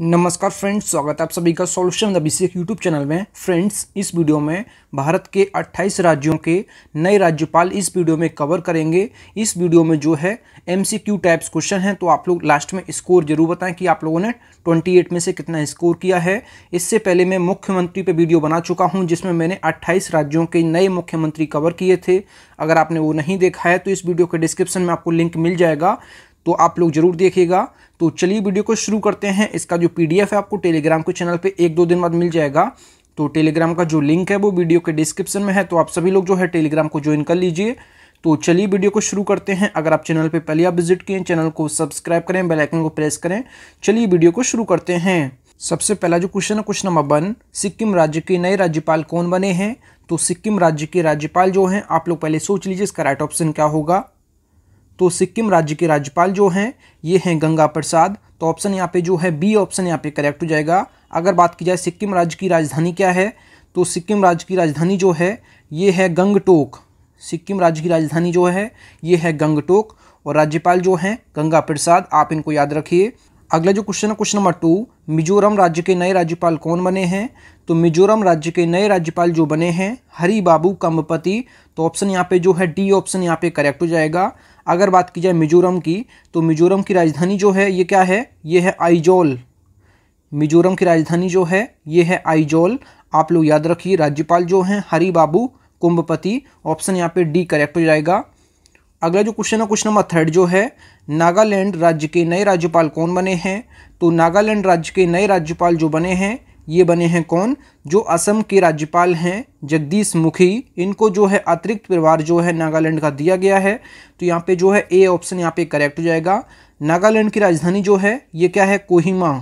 नमस्कार फ्रेंड्स स्वागत है आप सभी का solution the B YouTube channel में फ्रेंड्स इस वीडियो में भारत के 28 राज्यों के नए राज्यपाल इस वीडियो में कवर करेंगे इस वीडियो में जो है एमसीक्यू टाइप्स क्वेश्चन हैं तो आप लोग लास्ट में स्कोर जरूर बताएं कि आप लोगों ने 28 में से कितना स्कोर किया है इससे पहले मैं मुख्यमंत्री पर वीडियो बना चुका हूँ जिसमें मैंने अट्ठाईस राज्यों के नए मुख्यमंत्री कवर किए थे अगर आपने वो नहीं देखा है तो इस वीडियो के डिस्क्रिप्शन में आपको लिंक मिल जाएगा तो आप लोग जरूर देखेगा तो चलिए वीडियो को शुरू करते हैं इसका जो पी है आपको टेलीग्राम के चैनल पर एक दो दिन बाद मिल जाएगा तो टेलीग्राम का जो लिंक है वो वीडियो के डिस्क्रिप्शन में है तो आप सभी लोग जो है टेलीग्राम को ज्वाइन कर लीजिए तो चलिए वीडियो को शुरू करते हैं अगर आप चैनल पे पहले आप विजिट किए चैनल को सब्सक्राइब करें बेल आइकन को प्रेस करें चलिए वीडियो को शुरू करते हैं सबसे पहला जो क्वेश्चन है क्वेश्चन नंबर वन सिक्किम राज्य के नए राज्यपाल कौन बने हैं तो सिक्किम राज्य के राज्यपाल जो हैं आप लोग पहले सोच लीजिए इसका राइट ऑप्शन क्या होगा तो सिक्किम राज्य के राज्यपाल जो हैं ये हैं गंगा प्रसाद तो ऑप्शन यहाँ पे जो है बी ऑप्शन यहाँ पे करेक्ट हो जाएगा अगर बात की जाए सिक्किम राज्य की राजधानी क्या है तो सिक्किम राज्य की राजधानी जो है ये है गंगटोक सिक्किम राज्य की राजधानी जो है ये है गंगटोक और राज्यपाल जो हैं गंगा प्रसाद आप इनको याद रखिए अगला जो क्वेश्चन है क्वेश्चन नंबर टू मिजोरम राज्य के नए राज्यपाल कौन बने हैं तो मिजोरम राज्य के नए राज्यपाल जो बने हैं हरी बाबू कम्बपति तो ऑप्शन यहाँ पे जो है डी ऑप्शन यहाँ पे करेक्ट हो जाएगा अगर बात की जाए मिजोरम की तो मिजोरम की राजधानी जो है ये क्या है ये है आइजोल मिजोरम की राजधानी जो है ये है आइजोल आप लोग याद रखिए राज्यपाल जो हैं हरी बाबू कुंभपति ऑप्शन यहाँ पे डी करेक्ट हो जाएगा अगला जो क्वेश्चन है क्वेश्चन नंबर थर्ड जो है नागालैंड राज्य के नए राज्यपाल कौन बने हैं तो नागालैंड राज्य के नए राज्यपाल जो बने हैं ये बने हैं कौन जो असम के राज्यपाल हैं जगदीश मुखी इनको जो है अतिरिक्त प्रभार जो है नागालैंड का दिया गया है तो यहाँ पे जो है ए ऑप्शन यहाँ पे करेक्ट हो जाएगा नागालैंड की राजधानी जो है ये क्या है कोहिमा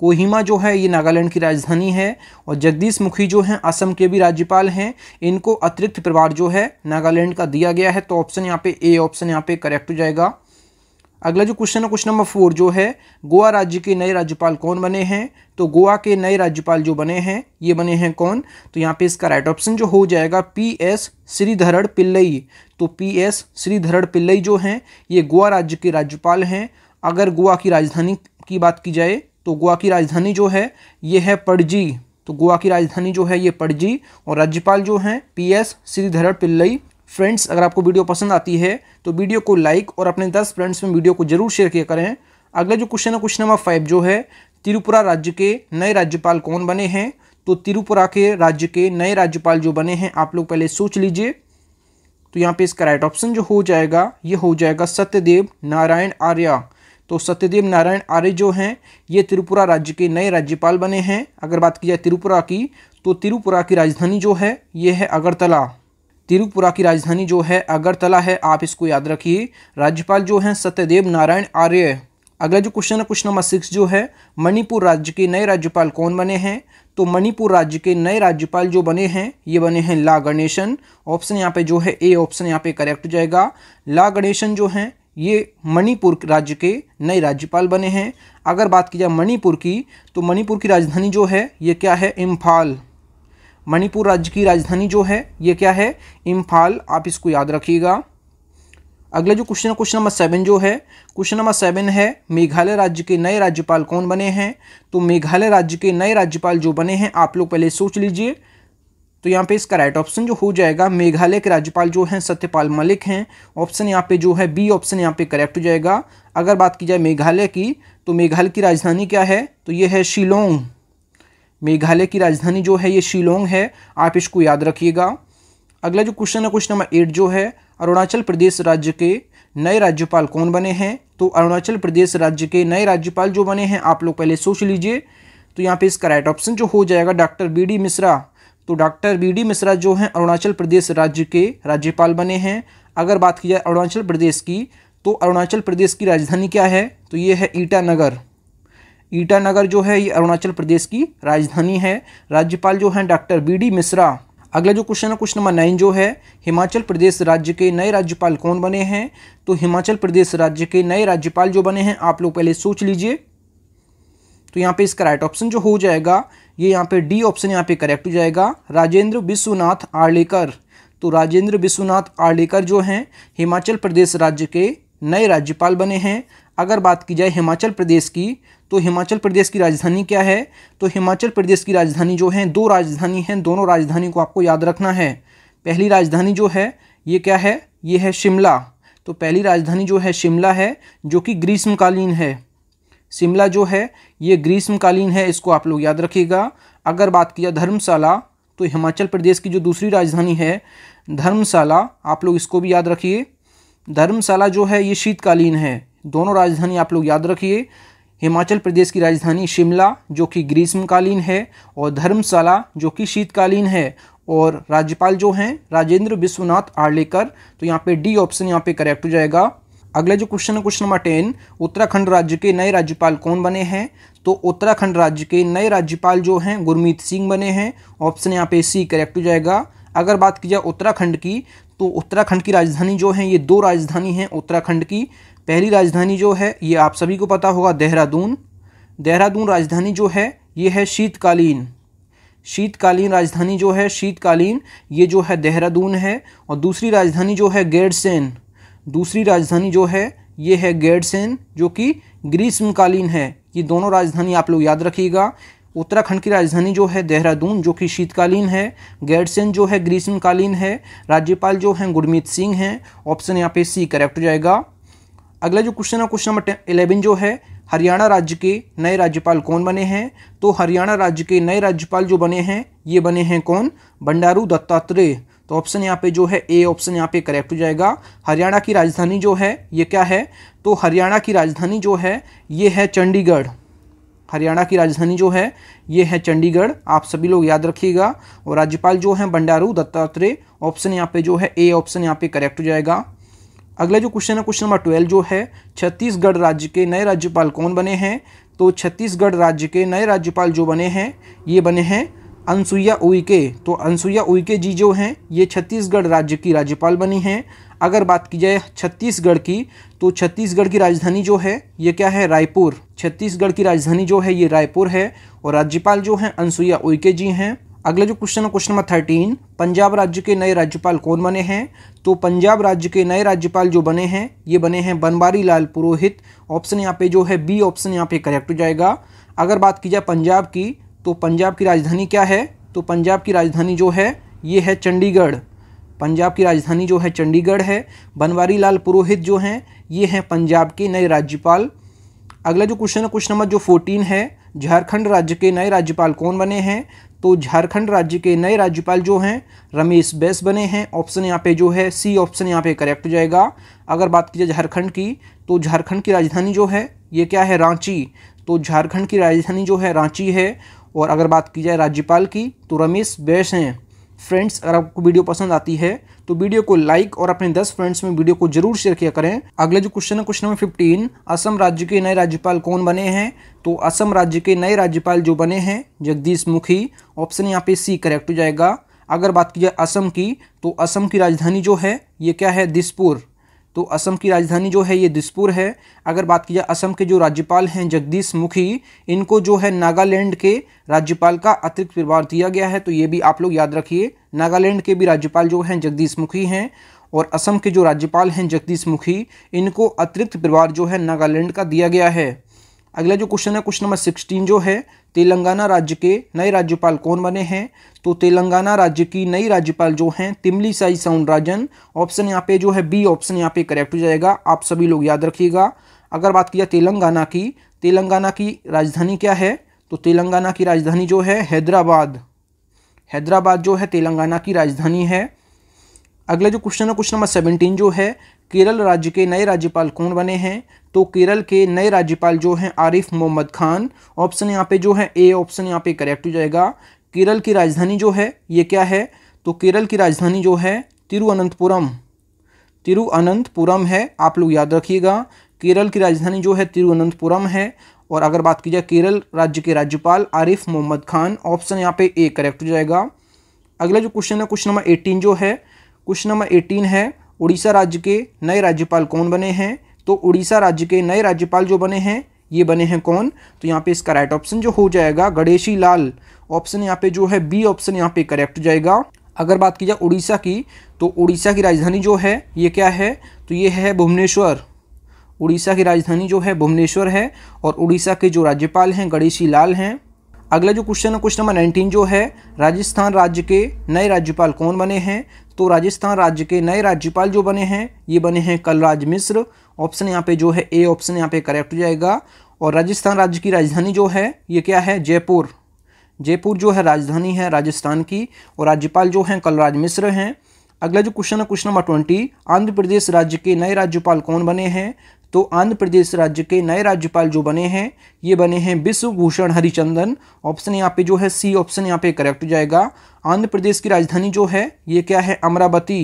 कोहिमा जो है ये नागालैंड की राजधानी है और जगदीश मुखी जो हैं असम के भी राज्यपाल हैं इनको अतिरिक्त प्रभार जो है नागालैंड का दिया गया है तो ऑप्शन यहाँ पे ए ऑप्शन यहाँ पे करेक्ट हो जाएगा अगला जो क्वेश्चन है क्वेश्चन नंबर फोर जो है गोवा राज्य के नए राज्यपाल कौन बने हैं तो गोवा के नए राज्यपाल जो बने हैं ये बने हैं कौन तो यहाँ पे इसका राइट ऑप्शन जो हो जाएगा पी एस श्रीधरण पिल्लई तो पी एस श्रीधरण पिल्लई जो हैं ये गोवा राज्य के राज्यपाल हैं अगर गोवा की राजधानी की बात की जाए तो गोवा की राजधानी जो है ये है पड़जी तो गोवा की राजधानी जो है ये पड़जी और राज्यपाल जो हैं P S Sreedharan Pillai friends अगर आपको वीडियो पसंद आती है तो वीडियो को लाइक और अपने दस फ्रेंड्स में वीडियो को जरूर शेयर किया करें अगला जो क्वेश्चन है क्वेश्चन नंबर फाइव जो है त्रिपुरा राज्य के नए राज्यपाल कौन बने हैं तो त्रिपुरा के राज्य के नए राज्यपाल जो बने हैं आप लोग पहले सोच लीजिए तो यहाँ पे इसका राइट ऑप्शन जो हो जाएगा ये हो जाएगा सत्यदेव नारायण आर्या तो सत्यदेव नारायण आर्य जो हैं ये त्रिपुरा राज्य के नए राज्यपाल बने हैं अगर बात की जाए त्रिपुरा की तो त्रिपुरा की राजधानी जो है ये है अगरतला तिरुपुरा की राजधानी जो है अगरतला है आप इसको याद रखिए राज्यपाल जो है सत्यदेव नारायण आर्य अगला जो क्वेश्चन है क्वेश्चन नंबर सिक्स जो है मणिपुर राज्य के नए राज्यपाल कौन बने हैं तो मणिपुर राज्य के नए राज्यपाल जो बने हैं ये बने हैं ला गणेशन ऑप्शन यहाँ पे जो है ए ऑप्शन यहाँ पे करेक्ट हो जाएगा ला गणेशन जो हैं ये मणिपुर राज्य के नए राज्यपाल बने हैं अगर बात की जाए मणिपुर की तो मणिपुर की राजधानी जो है ये क्या है इम्फाल मणिपुर राज्य की राजधानी जो है ये क्या है इम्फाल आप इसको याद रखिएगा अगला जो क्वेश्चन है क्वेश्चन नंबर सेवन जो है क्वेश्चन नंबर सेवन है मेघालय राज्य के नए राज्यपाल कौन बने हैं तो मेघालय राज्य के नए राज्यपाल जो बने हैं आप लोग पहले सोच लीजिए तो यहाँ पे इसका राइट ऑप्शन जो हो जाएगा मेघालय के राज्यपाल जो हैं सत्यपाल मलिक हैं ऑप्शन यहाँ पे जो है बी ऑप्शन यहाँ पे करेक्ट हो जाएगा अगर बात की जाए मेघालय की तो मेघालय की राजधानी क्या है तो ये है शिलोंग मेघालय की राजधानी जो है ये शिलोंग है आप इसको याद रखिएगा अगला जो क्वेश्चन है क्वेश्चन नंबर एट जो है अरुणाचल प्रदेश राज्य के नए राज्यपाल कौन बने हैं तो अरुणाचल प्रदेश राज्य के नए राज्यपाल जो बने हैं आप लोग पहले सोच लीजिए तो यहाँ पे इसका राइट ऑप्शन जो हो जाएगा डॉक्टर बी डी मिश्रा तो डॉक्टर बी डी मिश्रा जो हैं अरुणाचल प्रदेश राज्य के राज्यपाल बने हैं अगर बात की जाए अरुणाचल प्रदेश की तो अरुणाचल प्रदेश की राजधानी क्या है तो ये है ईटानगर ईटानगर जो है ये अरुणाचल प्रदेश की राजधानी है राज्यपाल जो हैं डॉक्टर बी डी मिश्रा अगला जो क्वेश्चन है क्वेश्चन नंबर नाइन जो है हिमाचल प्रदेश राज्य के नए राज्यपाल कौन बने हैं तो हिमाचल प्रदेश राज्य के नए राज्यपाल जो बने हैं आप लोग पहले सोच लीजिए तो यहाँ पे इसका राइट ऑप्शन जो हो जाएगा ये यहाँ पे डी ऑप्शन यहाँ पे करेक्ट हो जाएगा राजेंद्र विश्वनाथ आर्लेकर तो राजेंद्र विश्वनाथ आर्लेकर जो हैं हिमाचल प्रदेश राज्य के नए राज्यपाल बने हैं अगर बात की जाए हिमाचल प्रदेश की तो हिमाचल प्रदेश की राजधानी क्या है तो हिमाचल प्रदेश की राजधानी जो है दो राजधानी हैं दोनों राजधानी को आपको याद रखना है पहली राजधानी जो है ये क्या है ये है शिमला तो पहली राजधानी जो है शिमला है जो कि ग्रीष्मकालीन है शिमला जो है ये ग्रीष्मकालीन है इसको आप लोग याद रखिएगा अगर बात किया धर्मशाला तो हिमाचल प्रदेश की जो दूसरी राजधानी है धर्मशाला आप लोग इसको भी याद रखिए धर्मशाला जो है ये शीतकालीन है दोनों राजधानी आप लोग याद रखिए हिमाचल प्रदेश की राजधानी शिमला जो कि ग्रीष्मकालीन है और धर्मशाला जो कि शीतकालीन है और राज्यपाल जो हैं राजेंद्र विश्वनाथ आर्लेकर तो यहाँ पे डी ऑप्शन यहाँ पे करेक्ट हो जाएगा अगला जो क्वेश्चन है क्वेश्चन नंबर टेन उत्तराखंड राज्य के नए राज्यपाल कौन बने हैं तो उत्तराखंड राज्य के नए राज्यपाल जो हैं गुरमीत सिंह बने हैं ऑप्शन यहाँ पे सी करेक्ट हो जाएगा अगर बात की जाए उत्तराखंड की तो उत्तराखंड की राजधानी जो है ये दो राजधानी हैं उत्तराखंड की पहली राजधानी जो है ये आप सभी को पता होगा देहरादून देहरादून राजधानी जो है ये है शीतकालीन शीतकालीन राजधानी जो है शीतकालीन ये जो है देहरादून है और दूसरी राजधानी जो है गेडसेन दूसरी राजधानी जो है ये है गेडसेन जो कि ग्रीष्मकालीन है ये दोनों राजधानी आप लोग याद रखिएगा उत्तराखंड की राजधानी जो है देहरादून जो कि शीतकालीन है गैडसेन जो है ग्रीष्मकालीन है राज्यपाल जो हैं गुरमीत सिंह हैं ऑप्शन यहाँ पे सी करेक्ट हो जाएगा अगला जो क्वेश्चन है क्वेश्चन नंबर इलेवन जो है हरियाणा राज्य के नए राज्यपाल कौन बने हैं तो हरियाणा राज्य के नए राज्यपाल जो बने हैं ये बने हैं कौन बंडारू दत्तात्रेय तो ऑप्शन यहाँ पे जो है ए ऑप्शन यहाँ पे करेक्ट हो जाएगा हरियाणा की राजधानी जो है ये क्या है तो हरियाणा की राजधानी जो है ये है चंडीगढ़ हरियाणा की राजधानी जो है ये है चंडीगढ़ आप सभी लोग याद रखिएगा और राज्यपाल जो है बंडारू दत्तात्रेय ऑप्शन यहाँ पे जो है ए ऑप्शन यहाँ पे करेक्ट हो जाएगा अगला जो क्वेश्चन है क्वेश्चन नंबर ट्वेल्व जो है छत्तीसगढ़ राज्य के नए राज्यपाल कौन बने हैं तो छत्तीसगढ़ राज्य के नए राज्यपाल जो बने हैं ये बने हैं अनसुईया उइके तो अनसुईया उइके जी जो हैं ये छत्तीसगढ़ राज्य की राज्यपाल बनी हैं अगर बात की जाए छत्तीसगढ़ की तो छत्तीसगढ़ की राजधानी जो है ये क्या है रायपुर छत्तीसगढ़ की राजधानी जो है ये रायपुर है और राज्यपाल जो हैं अनसुईया उइके जी हैं अगला जो क्वेश्चन है क्वेश्चन नंबर थर्टीन पंजाब राज्य के नए राज्यपाल कौन बने हैं तो पंजाब राज्य के नए राज्यपाल जो बने हैं ये बने हैं बनवारी लाल पुरोहित ऑप्शन यहाँ पे जो है बी ऑप्शन यहाँ पे करेक्ट हो जाएगा अगर बात की जाए पंजाब की तो पंजाब की राजधानी क्या है तो पंजाब की राजधानी जो है ये है चंडीगढ़ पंजाब की राजधानी जो है चंडीगढ़ है बनवारी लाल पुरोहित जो हैं ये हैं पंजाब के नए राज्यपाल अगला जो क्वेश्चन है क्वेश्चन नंबर जो फोर्टीन है झारखंड राज्य के नए राज्यपाल कौन बने हैं तो झारखंड राज्य के नए राज्यपाल जो हैं रमेश बैस बने हैं ऑप्शन यहाँ पे जो है सी ऑप्शन यहाँ पे करेक्ट हो जाएगा अगर बात की जाए झारखंड की तो झारखंड की राजधानी जो है ये क्या है रांची तो झारखंड की राजधानी जो है रांची है और अगर बात की जाए राज्यपाल की तो रमेश बैस हैं फ्रेंड्स अगर आपको वीडियो पसंद आती है तो वीडियो को लाइक और अपने 10 फ्रेंड्स में वीडियो को जरूर शेयर किया करें अगले जो क्वेश्चन है क्वेश्चन नंबर 15 असम राज्य के नए राज्यपाल कौन बने हैं तो असम राज्य के नए राज्यपाल जो बने हैं जगदीश मुखी ऑप्शन यहाँ पे सी करेक्ट हो जाएगा अगर बात की जाए असम की तो असम की राजधानी जो है ये क्या है दिसपुर तो असम की राजधानी जो है ये दिसपुर है अगर बात की जाए असम के जो राज्यपाल हैं जगदीश मुखी इनको जो है नागालैंड के राज्यपाल का अतिरिक्त प्रभार दिया गया है तो ये भी आप लोग याद रखिए नागालैंड के भी राज्यपाल जो हैं जगदीश मुखी हैं और असम के जो राज्यपाल हैं जगदीश मुखी इनको अतिरिक्त प्रभार जो है नागालैंड का दिया गया है अगला जो क्वेश्चन है क्वेश्चन नंबर सिक्सटीन जो है तेलंगाना राज्य के नए राज्यपाल कौन बने हैं तो तेलंगाना राज्य की नई राज्यपाल जो हैं तिमली साई सौंडराजन ऑप्शन यहाँ पे जो है बी ऑप्शन यहाँ पे करेक्ट हो जाएगा आप सभी लोग याद रखिएगा अगर बात किया तेलंगाना की तेलंगाना की राजधानी क्या है तो तेलंगाना की राजधानी जो है हैदराबाद हैदराबाद जो है तेलंगाना की राजधानी है अगला जो क्वेश्चन है क्वेश्चन नंबर सेवनटीन जो है केरल राज्य के नए राज्यपाल कौन बने हैं तो केरल के नए राज्यपाल जो हैं आरिफ मोहम्मद खान ऑप्शन यहाँ पे जो है ए ऑप्शन यहाँ पे करेक्ट हो जाएगा केरल की राजधानी जो है ये क्या है तो केरल की राजधानी जो है तिरुअनंतपुरम तिरुअनंतपुरम है आप लोग याद रखिएगा केरल की राजधानी जो है तिरुअनंतपुरम है और अगर बात की जाए केरल राज्य के राज्यपाल आरिफ मोहम्मद खान ऑप्शन यहाँ पे ए करेक्ट हो जाएगा अगला जो क्वेश्चन है क्वेश्चन नंबर एटीन जो है क्वेश्चन नंबर एटीन है उड़ीसा राज्य के नए राज्यपाल कौन बने हैं तो उड़ीसा राज्य के नए राज्यपाल जो बने हैं ये बने हैं कौन तो यहाँ पे इसका राइट ऑप्शन जो हो जाएगा गणेशी लाल ऑप्शन यहाँ पे जो है बी ऑप्शन यहाँ पे करेक्ट हो जाएगा अगर बात की जाए उड़ीसा की तो उड़ीसा की राजधानी जो है ये क्या है तो ये है भुवनेश्वर उड़ीसा की राजधानी जो है भुवनेश्वर है और उड़ीसा के जो राज्यपाल हैं गणेशी लाल हैं अगला जो क्वेश्चन है क्वेश्चन नंबर नाइनटीन जो है राजस्थान राज्य के नए राज्यपाल कौन बने हैं तो राजस्थान राज्य के नए राज्यपाल जो बने हैं ये बने हैं कलराज मिश्र ऑप्शन यहाँ पे जो है ए ऑप्शन यहाँ पे करेक्ट हो जाएगा और राजस्थान राज्य की राजधानी जो है ये क्या है जयपुर जयपुर जो है राजधानी है राजस्थान की और राज्यपाल जो हैं कलराज मिश्र हैं अगला जो क्वेश्चन है question number twenty Andhra Pradesh राज्य के नए राज्यपाल कौन बने हैं तो आंध्र प्रदेश राज्य के नए राज्यपाल जो बने हैं ये बने हैं विश्वभूषण हरिचंदन ऑप्शन यहाँ पे जो है सी ऑप्शन यहाँ पे करेक्ट हो जाएगा आंध्र प्रदेश की राजधानी जो है ये क्या है अमरावती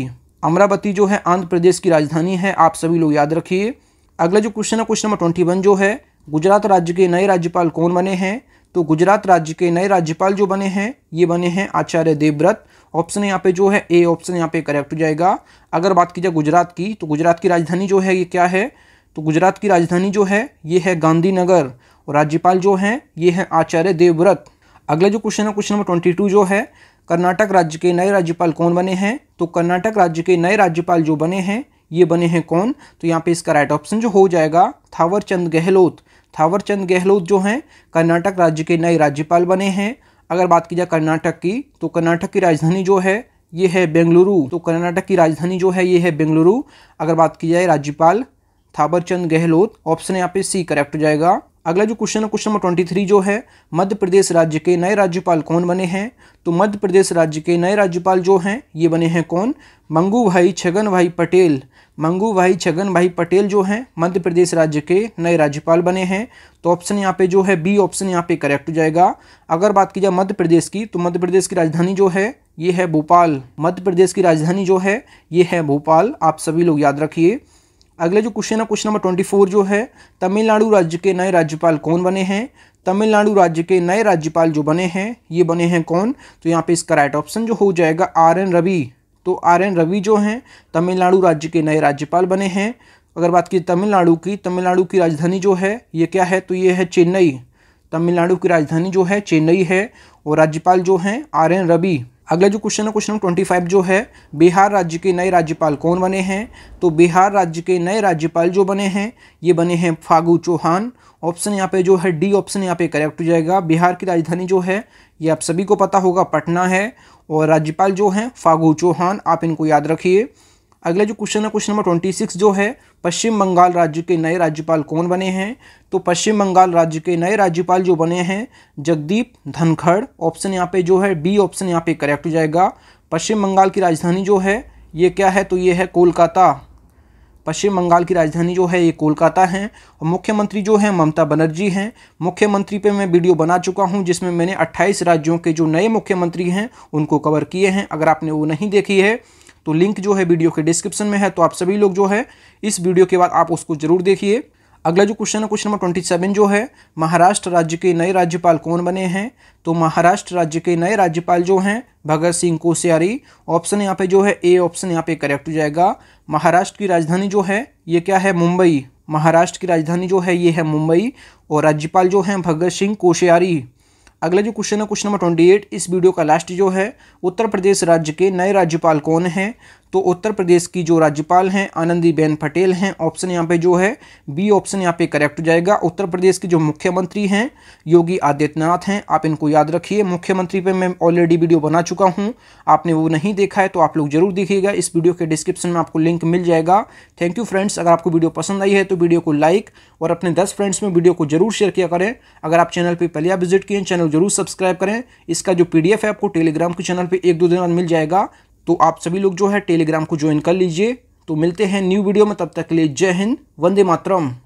अमरावती जो है आंध्र प्रदेश की राजधानी है आप सभी लोग याद रखिए अगला जो क्वेश्चन है क्वेश्चन नंबर ट्वेंटी जो है गुजरात राज्य के नए राज्यपाल कौन बने हैं तो गुजरात राज्य के नए राज्यपाल जो बने हैं ये बने हैं आचार्य देवव्रत ऑप्शन यहाँ पे जो है ए ऑप्शन यहाँ पे करेक्ट हो जाएगा अगर बात की जाए गुजरात की तो गुजरात की राजधानी जो है ये क्या है तो गुजरात की राजधानी जो है ये है गांधीनगर और राज्यपाल जो हैं ये हैं आचार्य देवव्रत अगला जो क्वेश्चन है क्वेश्चन नंबर ट्वेंटी टू जो है कर्नाटक राज्य के नए राज्यपाल कौन बने हैं तो कर्नाटक राज्य के नए राज्यपाल जो बने हैं ये बने हैं कौन तो यहाँ पे इसका राइट ऑप्शन जो हो जाएगा थावरचंद गहलोत थावरचंद गहलोत जो हैं कर्नाटक राज्य के नए राज्यपाल बने हैं अगर बात की जाए कर्नाटक की तो कर्नाटक की राजधानी जो है ये है बेंगलुरु तो कर्नाटक की राजधानी जो है ये है बेंगलुरु अगर बात की जाए राज्यपाल थावरचंद गहलोत ऑप्शन यहाँ पे सी करेक्ट हो जाएगा अगला जो क्वेश्चन है क्वेश्चन नंबर ट्वेंटी थ्री जो है मध्य प्रदेश राज्य के नए राज्यपाल कौन बने हैं तो मध्य प्रदेश राज्य के नए राज्यपाल जो हैं ये बने हैं कौन मंगू भाई छगन भाई पटेल मंगू भाई छगन भाई पटेल जो हैं मध्य प्रदेश राज्य के नए राज्यपाल बने हैं तो ऑप्शन यहाँ पे जो है बी ऑप्शन यहाँ पे करेक्ट हो जाएगा अगर बात की जाए मध्य प्रदेश की तो मध्य प्रदेश की राजधानी जो है ये है भोपाल मध्य प्रदेश की राजधानी जो है ये है भोपाल आप सभी लोग याद रखिए अगला जो क्वेश्चन है क्वेश्चन नंबर ट्वेंटी फोर जो है तमिलनाडु राज्य के नए राज्यपाल कौन बने हैं तमिलनाडु राज्य के नए राज्यपाल जो बने हैं ये बने हैं कौन तो यहाँ पे इसका राइट ऑप्शन जो हो जाएगा आर एन रवि तो आर एन रवि जो हैं तमिलनाडु राज्य के नए राज्यपाल बने हैं अगर बात की तमिलनाडु की तमिलनाडु की राजधानी जो है ये क्या है तो ये है चेन्नई तमिलनाडु की राजधानी जो है चेन्नई है और राज्यपाल जो हैं आर एन रवि अगला जो क्वेश्चन है क्वेश्चन नंबर ट्वेंटी फाइव जो है बिहार राज्य के नए राज्यपाल कौन बने हैं तो बिहार राज्य के नए राज्यपाल जो बने हैं ये बने हैं फागू चौहान ऑप्शन यहाँ पे जो है डी ऑप्शन यहाँ पे करेक्ट हो जाएगा बिहार की राजधानी जो है ये आप सभी को पता होगा पटना है और राज्यपाल जो हैं फागू चौहान आप इनको याद रखिए अगला जो क्वेश्चन है क्वेश्चन नंबर ट्वेंटी सिक्स जो है पश्चिम बंगाल राज्य के नए राज्यपाल कौन बने हैं तो पश्चिम बंगाल राज्य के नए राज्यपाल जो बने हैं जगदीप धनखड़ ऑप्शन यहाँ पे जो है बी ऑप्शन यहाँ पे करेक्ट हो जाएगा पश्चिम बंगाल की राजधानी जो है ये क्या है तो ये है कोलकाता पश्चिम बंगाल की राजधानी जो है ये कोलकाता है और मुख्यमंत्री जो है ममता बनर्जी हैं मुख्यमंत्री पे मैं वीडियो बना चुका हूँ जिसमें मैंने 28 राज्यों के जो नए मुख्यमंत्री हैं उनको कवर किए हैं अगर आपने वो नहीं देखी है तो लिंक जो है वीडियो के डिस्क्रिप्शन में है तो आप सभी लोग जो है इस वीडियो के बाद आप उसको जरूर देखिए अगला जो क्वेश्चन है क्वेश्चन नंबर ट्वेंटी सेवन जो है महाराष्ट्र राज्य के नए राज्यपाल कौन बने हैं तो महाराष्ट्र राज्य के नए राज्यपाल जो हैं भगत सिंह कोश्यारी ऑप्शन यहाँ पे जो है ए ऑप्शन यहाँ पे करेक्ट हो जाएगा महाराष्ट्र की राजधानी जो है ये क्या है मुंबई महाराष्ट्र की राजधानी जो है ये है मुंबई और राज्यपाल जो हैं भगत सिंह कोश्यारी अगला जो क्वेश्चन है क्वेश्चन नंबर ट्वेंटी एट इस वीडियो का लास्ट जो है उत्तर प्रदेश राज्य के नए राज्यपाल कौन हैं तो उत्तर प्रदेश की जो राज्यपाल हैं आनंदीबेन पटेल हैं ऑप्शन यहाँ पे जो है बी ऑप्शन यहाँ पे करेक्ट हो जाएगा उत्तर प्रदेश के जो मुख्यमंत्री हैं योगी आदित्यनाथ हैं आप इनको याद रखिए मुख्यमंत्री पे मैं ऑलरेडी वीडियो बना चुका हूँ आपने वो नहीं देखा है तो आप लोग जरूर देखिएगा इस वीडियो के डिस्क्रिप्शन में आपको लिंक मिल जाएगा थैंक यू फ्रेंड्स अगर आपको वीडियो पसंद आई है तो वीडियो को लाइक और अपने दस फ्रेंड्स में वीडियो को जरूर शेयर किया करें अगर आप चैनल पर पहले आप विजिट किए चैनल जरूर सब्सक्राइब करें इसका जो पी है आपको टेलीग्राम के चैनल पर एक दो दिन बाद मिल जाएगा तो आप सभी लोग जो है टेलीग्राम को ज्वाइन कर लीजिए तो मिलते हैं न्यू वीडियो में तब तक के लिए जय हिंद वंदे मातरम